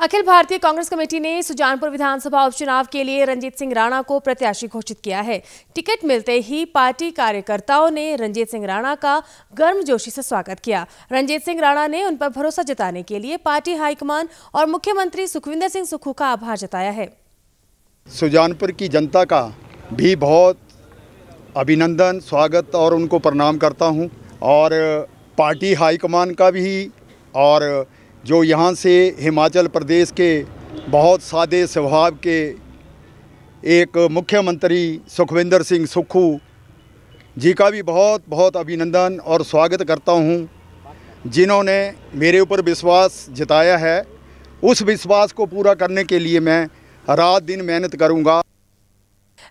अखिल भारतीय कांग्रेस कमेटी ने सुजानपुर विधानसभा उपचुनाव के लिए रंजीत सिंह राणा को प्रत्याशी घोषित किया है टिकट मिलते ही पार्टी कार्यकर्ताओं ने रंजीत सिंह राणा का गर्मजोशी से स्वागत किया रंजीत सिंह राणा ने उन पर भरोसा जताने के लिए पार्टी हाईकमान और मुख्यमंत्री सुखविंदर सिंह सुखू का आभार जताया है सुजानपुर की जनता का भी बहुत अभिनंदन स्वागत और उनको प्रणाम करता हूँ और पार्टी हाईकमान का भी और जो यहाँ से हिमाचल प्रदेश के बहुत सादे स्वभाव के एक मुख्यमंत्री सुखविंदर सिंह सुक्खू जी का भी बहुत बहुत अभिनंदन और स्वागत करता हूँ जिन्होंने मेरे ऊपर विश्वास जताया है उस विश्वास को पूरा करने के लिए मैं रात दिन मेहनत करूँगा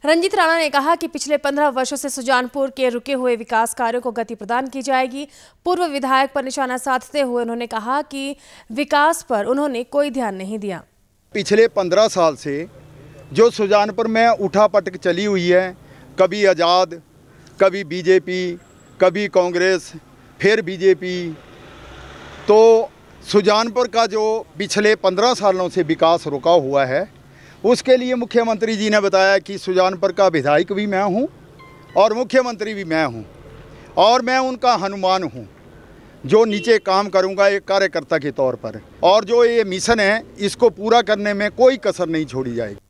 रंजीत राणा ने कहा कि पिछले पंद्रह वर्षों से सुजानपुर के रुके हुए विकास कार्यों को गति प्रदान की जाएगी पूर्व विधायक पर निशाना साधते हुए उन्होंने कहा कि विकास पर उन्होंने कोई ध्यान नहीं दिया पिछले पंद्रह साल से जो सुजानपुर में उठा पटक चली हुई है कभी आज़ाद कभी बीजेपी कभी कांग्रेस फिर बीजेपी तो सुजानपुर का जो पिछले पंद्रह सालों से विकास रुका हुआ है उसके लिए मुख्यमंत्री जी ने बताया कि सुजानपुर का विधायक भी मैं हूँ और मुख्यमंत्री भी मैं हूँ और मैं उनका हनुमान हूँ जो नीचे काम करूँगा एक कार्यकर्ता के तौर पर और जो ये मिशन है इसको पूरा करने में कोई कसर नहीं छोड़ी जाएगी